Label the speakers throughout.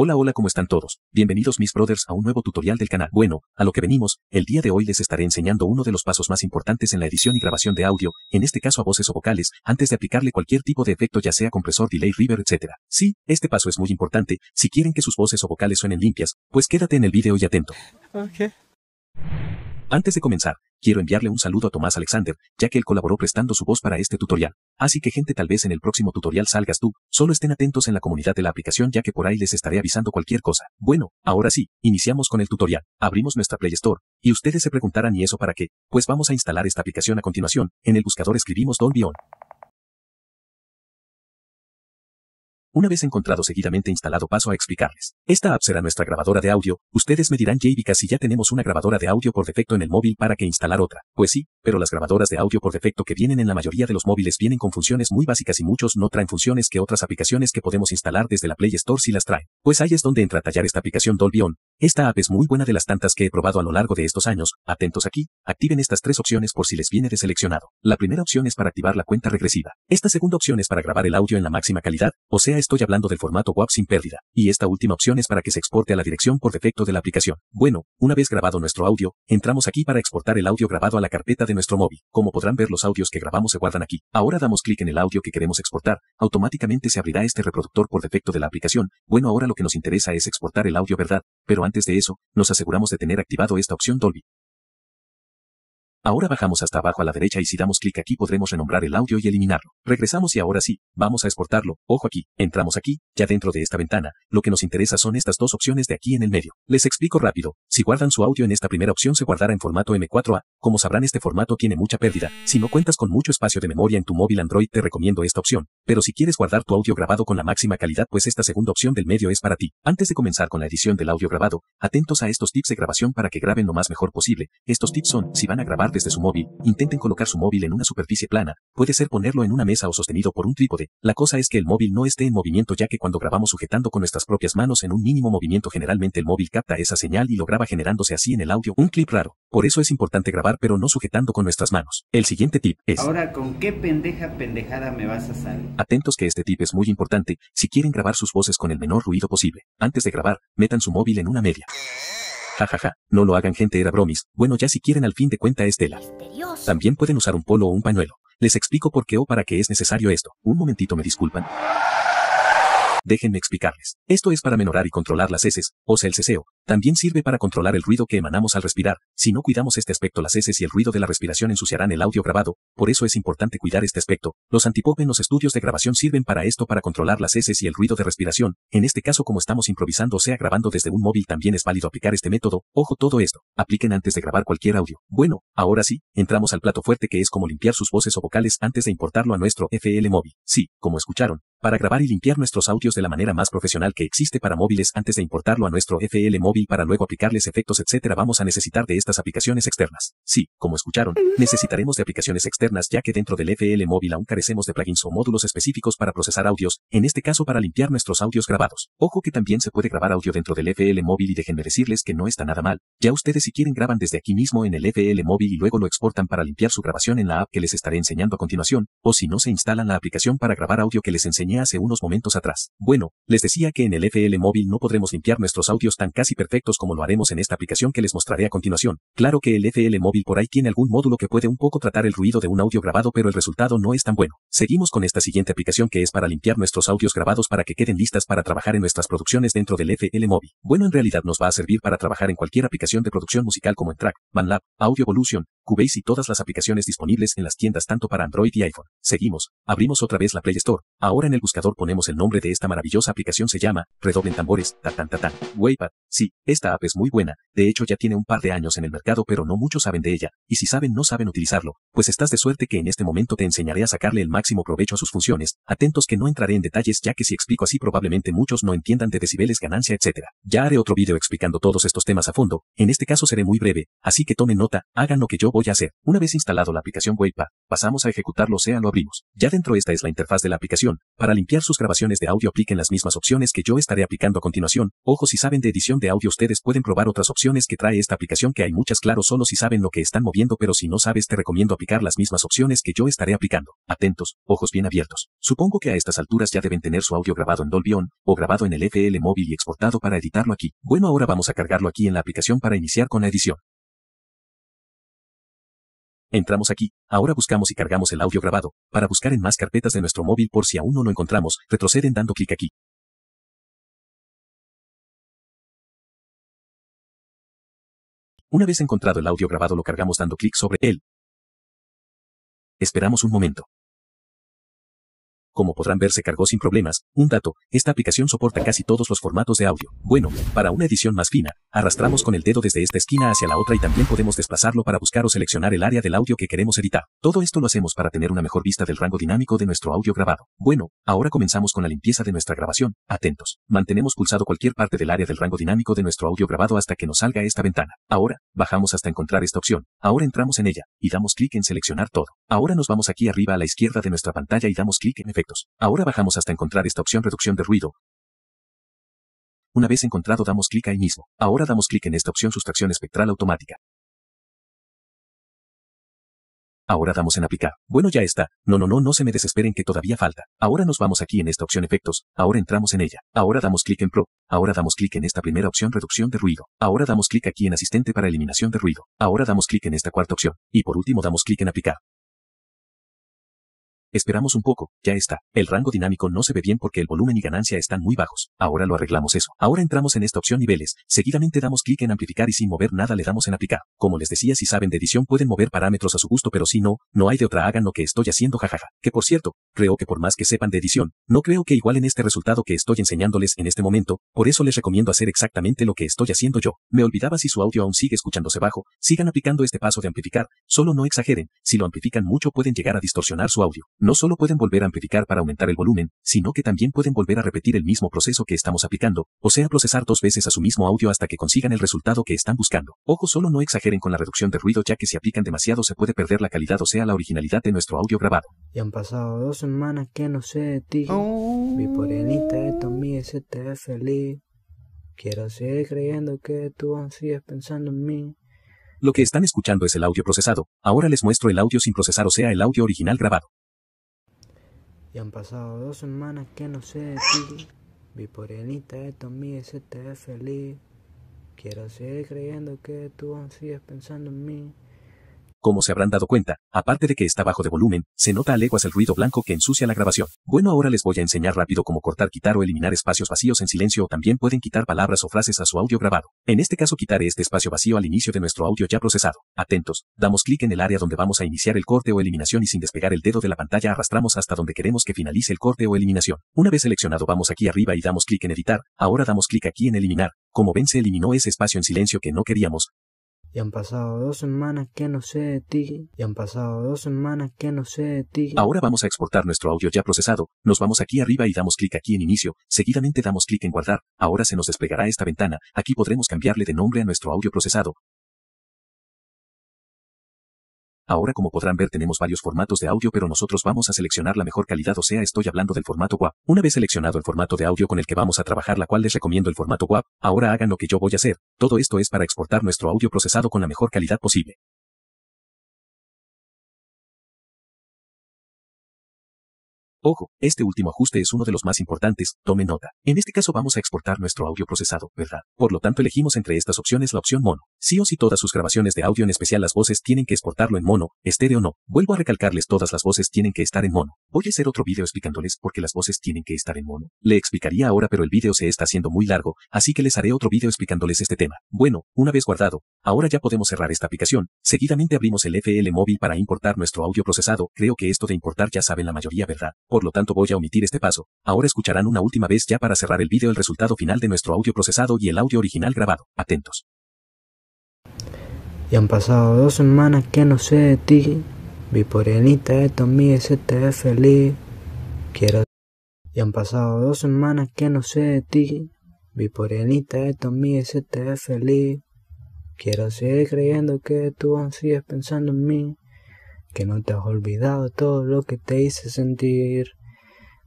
Speaker 1: Hola hola cómo están todos, bienvenidos mis brothers a un nuevo tutorial del canal. Bueno, a lo que venimos, el día de hoy les estaré enseñando uno de los pasos más importantes en la edición y grabación de audio, en este caso a voces o vocales, antes de aplicarle cualquier tipo de efecto ya sea compresor, delay, river, etc. Sí, este paso es muy importante, si quieren que sus voces o vocales suenen limpias, pues quédate en el video y atento. Antes de comenzar, Quiero enviarle un saludo a Tomás Alexander, ya que él colaboró prestando su voz para este tutorial. Así que gente tal vez en el próximo tutorial salgas tú, solo estén atentos en la comunidad de la aplicación ya que por ahí les estaré avisando cualquier cosa. Bueno, ahora sí, iniciamos con el tutorial. Abrimos nuestra Play Store, y ustedes se preguntarán ¿y eso para qué? Pues vamos a instalar esta aplicación a continuación, en el buscador escribimos Don Beyond. Una vez encontrado seguidamente instalado paso a explicarles. Esta app será nuestra grabadora de audio, ustedes me dirán JVK si ya tenemos una grabadora de audio por defecto en el móvil para que instalar otra. Pues sí, pero las grabadoras de audio por defecto que vienen en la mayoría de los móviles vienen con funciones muy básicas y muchos no traen funciones que otras aplicaciones que podemos instalar desde la Play Store si las trae. Pues ahí es donde entra a tallar esta aplicación Dolby On, esta app es muy buena de las tantas que he probado a lo largo de estos años, atentos aquí, activen estas tres opciones por si les viene deseleccionado. La primera opción es para activar la cuenta regresiva. Esta segunda opción es para grabar el audio en la máxima calidad, o sea estoy hablando del formato WAP sin pérdida. Y esta última opción es para que se exporte a la dirección por defecto de la aplicación. Bueno, una vez grabado nuestro audio, entramos aquí para exportar el audio grabado a la carpeta de nuestro móvil. Como podrán ver los audios que grabamos se guardan aquí. Ahora damos clic en el audio que queremos exportar, automáticamente se abrirá este reproductor por defecto de la aplicación. Bueno ahora lo que nos interesa es exportar el audio verdad, pero antes de eso, nos aseguramos de tener activado esta opción Dolby. Ahora bajamos hasta abajo a la derecha y si damos clic aquí podremos renombrar el audio y eliminarlo. Regresamos y ahora sí, vamos a exportarlo. Ojo aquí, entramos aquí, ya dentro de esta ventana, lo que nos interesa son estas dos opciones de aquí en el medio. Les explico rápido, si guardan su audio en esta primera opción se guardará en formato M4A, como sabrán este formato tiene mucha pérdida, si no cuentas con mucho espacio de memoria en tu móvil Android te recomiendo esta opción, pero si quieres guardar tu audio grabado con la máxima calidad pues esta segunda opción del medio es para ti. Antes de comenzar con la edición del audio grabado, atentos a estos tips de grabación para que graben lo más mejor posible, estos tips son, si van a grabar desde su móvil, intenten colocar su móvil en una superficie plana, puede ser ponerlo en una mesa o sostenido por un trípode, la cosa es que el móvil no esté en movimiento ya que cuando grabamos sujetando con nuestras propias manos en un mínimo movimiento generalmente el móvil capta esa señal y lo graba generándose así en el audio un clip raro. Por eso es importante grabar pero no sujetando con nuestras manos. El siguiente tip es... Ahora,
Speaker 2: ¿con qué pendeja pendejada me vas a salir?
Speaker 1: Atentos que este tip es muy importante si quieren grabar sus voces con el menor ruido posible. Antes de grabar, metan su móvil en una media. ja ja, ja. no lo hagan gente era bromis. Bueno ya si quieren al fin de cuenta Estela. También pueden usar un polo o un pañuelo. Les explico por qué o para qué es necesario esto. Un momentito me disculpan. Déjenme explicarles. Esto es para menorar y controlar las heces, o sea el ceseo. También sirve para controlar el ruido que emanamos al respirar. Si no cuidamos este aspecto, las heces y el ruido de la respiración ensuciarán el audio grabado, por eso es importante cuidar este aspecto. Los antipop estudios de grabación sirven para esto para controlar las heces y el ruido de respiración. En este caso, como estamos improvisando o sea grabando desde un móvil, también es válido aplicar este método. Ojo todo esto. Apliquen antes de grabar cualquier audio. Bueno, ahora sí, entramos al plato fuerte que es como limpiar sus voces o vocales antes de importarlo a nuestro FL móvil. Sí, como escucharon, para grabar y limpiar nuestros audios de la manera más profesional que existe para móviles antes de importarlo a nuestro FL móvil para luego aplicarles efectos etc. vamos a necesitar de estas aplicaciones externas. Sí, como escucharon, necesitaremos de aplicaciones externas ya que dentro del FL móvil aún carecemos de plugins o módulos específicos para procesar audios, en este caso para limpiar nuestros audios grabados. Ojo que también se puede grabar audio dentro del FL móvil y déjenme decirles que no está nada mal. Ya ustedes si quieren graban desde aquí mismo en el FL móvil y luego lo exportan para limpiar su grabación en la app que les estaré enseñando a continuación, o si no se instalan la aplicación para grabar audio que les hace unos momentos atrás. Bueno, les decía que en el FL móvil no podremos limpiar nuestros audios tan casi perfectos como lo haremos en esta aplicación que les mostraré a continuación. Claro que el FL móvil por ahí tiene algún módulo que puede un poco tratar el ruido de un audio grabado pero el resultado no es tan bueno. Seguimos con esta siguiente aplicación que es para limpiar nuestros audios grabados para que queden listas para trabajar en nuestras producciones dentro del FL móvil. Bueno en realidad nos va a servir para trabajar en cualquier aplicación de producción musical como en Track, Manlab, Audio Evolution, Cubase y todas las aplicaciones disponibles en las tiendas tanto para Android y iPhone. Seguimos, abrimos otra vez la Play Store. Ahora en el buscador ponemos el nombre de esta maravillosa aplicación se llama, redoblen tambores, tatan tatan, Waypad. Sí, esta app es muy buena, de hecho ya tiene un par de años en el mercado pero no muchos saben de ella, y si saben no saben utilizarlo, pues estás de suerte que en este momento te enseñaré a sacarle el máximo provecho a sus funciones, atentos que no entraré en detalles ya que si explico así probablemente muchos no entiendan de decibeles ganancia etc. Ya haré otro vídeo explicando todos estos temas a fondo, en este caso seré muy breve, así que tomen nota, hagan lo que yo voy voy a hacer. Una vez instalado la aplicación WavePad, pasamos a ejecutarlo, sea, lo abrimos. Ya dentro esta es la interfaz de la aplicación. Para limpiar sus grabaciones de audio apliquen las mismas opciones que yo estaré aplicando a continuación. Ojo, si saben de edición de audio ustedes pueden probar otras opciones que trae esta aplicación que hay muchas claro solo si saben lo que están moviendo pero si no sabes te recomiendo aplicar las mismas opciones que yo estaré aplicando. Atentos, ojos bien abiertos. Supongo que a estas alturas ya deben tener su audio grabado en Dolby o grabado en el FL móvil y exportado para editarlo aquí. Bueno ahora vamos a cargarlo aquí en la aplicación para iniciar con la edición. Entramos aquí, ahora buscamos y cargamos el audio grabado, para buscar en más carpetas de nuestro móvil por si aún no lo encontramos, retroceden dando clic aquí. Una vez encontrado el audio grabado lo cargamos dando clic sobre él. Esperamos un momento. Como podrán ver se cargó sin problemas. Un dato, esta aplicación soporta casi todos los formatos de audio. Bueno, para una edición más fina, arrastramos con el dedo desde esta esquina hacia la otra y también podemos desplazarlo para buscar o seleccionar el área del audio que queremos editar. Todo esto lo hacemos para tener una mejor vista del rango dinámico de nuestro audio grabado. Bueno, ahora comenzamos con la limpieza de nuestra grabación. Atentos. Mantenemos pulsado cualquier parte del área del rango dinámico de nuestro audio grabado hasta que nos salga esta ventana. Ahora, bajamos hasta encontrar esta opción. Ahora entramos en ella, y damos clic en seleccionar todo. Ahora nos vamos aquí arriba a la izquierda de nuestra pantalla y damos clic en efecto. Ahora bajamos hasta encontrar esta opción reducción de ruido. Una vez encontrado damos clic ahí mismo. Ahora damos clic en esta opción sustracción espectral automática. Ahora damos en aplicar. Bueno, ya está. No, no, no, no se me desesperen que todavía falta. Ahora nos vamos aquí en esta opción efectos. Ahora entramos en ella. Ahora damos clic en Pro. Ahora damos clic en esta primera opción reducción de ruido. Ahora damos clic aquí en asistente para eliminación de ruido. Ahora damos clic en esta cuarta opción. Y por último damos clic en aplicar. Esperamos un poco, ya está. El rango dinámico no se ve bien porque el volumen y ganancia están muy bajos. Ahora lo arreglamos eso. Ahora entramos en esta opción niveles, seguidamente damos clic en amplificar y sin mover nada le damos en aplicar. Como les decía si saben de edición pueden mover parámetros a su gusto pero si no, no hay de otra hagan lo que estoy haciendo jajaja. Que por cierto, creo que por más que sepan de edición, no creo que igual en este resultado que estoy enseñándoles en este momento, por eso les recomiendo hacer exactamente lo que estoy haciendo yo. Me olvidaba si su audio aún sigue escuchándose bajo, sigan aplicando este paso de amplificar, solo no exageren, si lo amplifican mucho pueden llegar a distorsionar su audio. No solo pueden volver a amplificar para aumentar el volumen, sino que también pueden volver a repetir el mismo proceso que estamos aplicando, o sea, procesar dos veces a su mismo audio hasta que consigan el resultado que están buscando. Ojo, solo no exageren con la reducción de ruido ya que si aplican demasiado se puede perder la calidad o sea la originalidad de nuestro audio grabado.
Speaker 2: Y han pasado dos semanas que no sé Mi Quiero seguir creyendo que tú pensando en mí.
Speaker 1: Lo que están escuchando es el audio procesado. Ahora les muestro el audio sin procesar, o sea, el audio original grabado.
Speaker 2: Y han pasado dos semanas que no sé si Vi por el Insta de tu te feliz. Quiero seguir creyendo que tú aún sigues pensando en mí.
Speaker 1: Como se habrán dado cuenta, aparte de que está bajo de volumen, se nota a leguas el ruido blanco que ensucia la grabación. Bueno, ahora les voy a enseñar rápido cómo cortar, quitar o eliminar espacios vacíos en silencio o también pueden quitar palabras o frases a su audio grabado. En este caso quitaré este espacio vacío al inicio de nuestro audio ya procesado. Atentos, damos clic en el área donde vamos a iniciar el corte o eliminación y sin despegar el dedo de la pantalla arrastramos hasta donde queremos que finalice el corte o eliminación. Una vez seleccionado vamos aquí arriba y damos clic en editar, ahora damos clic aquí en eliminar, como ven se eliminó ese espacio en silencio que no queríamos,
Speaker 2: y han pasado dos semanas que no sé de ti. Y han pasado dos semanas que no sé de ti. Ahora
Speaker 1: vamos a exportar nuestro audio ya procesado. Nos vamos aquí arriba y damos clic aquí en inicio. Seguidamente damos clic en guardar. Ahora se nos desplegará esta ventana. Aquí podremos cambiarle de nombre a nuestro audio procesado. Ahora como podrán ver tenemos varios formatos de audio pero nosotros vamos a seleccionar la mejor calidad o sea estoy hablando del formato WAV. Una vez seleccionado el formato de audio con el que vamos a trabajar la cual les recomiendo el formato WAV, ahora hagan lo que yo voy a hacer. Todo esto es para exportar nuestro audio procesado con la mejor calidad posible. Ojo, este último ajuste es uno de los más importantes, tome nota. En este caso vamos a exportar nuestro audio procesado, ¿verdad? Por lo tanto elegimos entre estas opciones la opción mono. Sí o sí todas sus grabaciones de audio en especial las voces tienen que exportarlo en mono, estéreo no. Vuelvo a recalcarles todas las voces tienen que estar en mono. Voy a hacer otro vídeo explicándoles porque las voces tienen que estar en mono. Le explicaría ahora pero el vídeo se está haciendo muy largo, así que les haré otro vídeo explicándoles este tema. Bueno, una vez guardado, ahora ya podemos cerrar esta aplicación. Seguidamente abrimos el FL móvil para importar nuestro audio procesado. Creo que esto de importar ya saben la mayoría, ¿verdad? Por lo tanto voy a omitir este paso. Ahora escucharán una última vez ya para cerrar el vídeo el resultado final de nuestro audio procesado y el audio original grabado. Atentos.
Speaker 2: Y han pasado dos semanas que no sé de ti. Vi por el ese te es feliz. Quiero. Y han pasado dos semanas que no sé de ti. Vi por el se te es feliz. Quiero seguir creyendo que tú aún sigues pensando en mí. Que no te has olvidado todo lo que te hice sentir.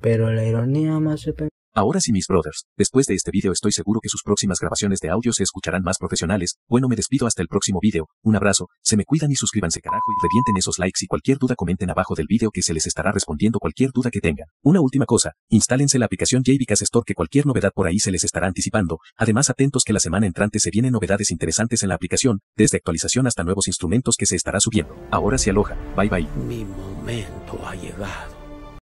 Speaker 2: Pero la ironía más
Speaker 1: Ahora sí mis brothers, después de este vídeo estoy seguro que sus próximas grabaciones de audio se escucharán más profesionales, bueno me despido hasta el próximo vídeo, un abrazo, se me cuidan y suscríbanse carajo y revienten esos likes y cualquier duda comenten abajo del vídeo que se les estará respondiendo cualquier duda que tengan. Una última cosa, instálense la aplicación JVCAS Store que cualquier novedad por ahí se les estará anticipando, además atentos que la semana entrante se vienen novedades interesantes en la aplicación, desde actualización hasta nuevos instrumentos que se estará subiendo. Ahora se aloja, bye bye. Mi momento ha llegado.